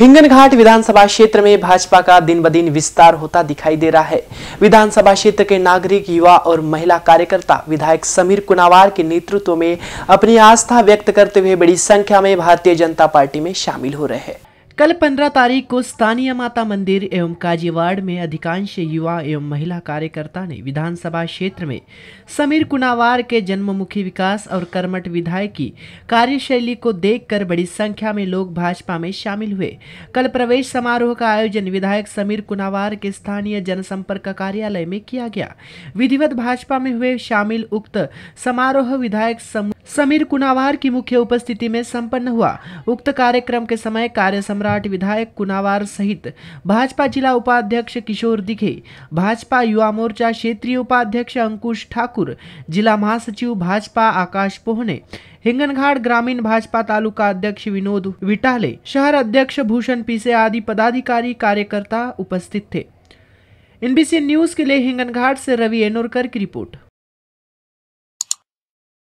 हिंगनघाट विधानसभा क्षेत्र में भाजपा का दिन ब दिन विस्तार होता दिखाई दे रहा है विधानसभा क्षेत्र के नागरिक युवा और महिला कार्यकर्ता विधायक समीर कुनावार के नेतृत्व में अपनी आस्था व्यक्त करते हुए बड़ी संख्या में भारतीय जनता पार्टी में शामिल हो रहे हैं कल 15 तारीख को स्थानीय माता मंदिर एवं काजीवाड़ में अधिकांश युवा एवं महिला कार्यकर्ता ने विधानसभा क्षेत्र में समीर कुनावार के जन्ममुखी विकास और कर्मठ विधायक की कार्यशैली को देखकर बड़ी संख्या में लोग भाजपा में शामिल हुए कल प्रवेश समारोह का आयोजन विधायक समीर कुनावार के स्थानीय जनसंपर्क कार्यालय में किया गया विधिवत भाजपा में हुए शामिल उक्त समारोह विधायक समूह समीर कुनावार की मुख्य उपस्थिति में संपन्न हुआ उक्त कार्यक्रम के समय कार्य सम्राट विधायक कुनावार सहित भाजपा जिला उपाध्यक्ष किशोर दिघे भाजपा युवा मोर्चा क्षेत्रीय उपाध्यक्ष अंकुश ठाकुर जिला महासचिव भाजपा आकाश पोहने हिंगनघाट ग्रामीण भाजपा तालुका अध्यक्ष विनोद विटाले शहर अध्यक्ष भूषण पीसे आदि पदाधिकारी कार्यकर्ता उपस्थित थे एनबीसी न्यूज के लिए हिंगनघाट से रवि एनोरकर की रिपोर्ट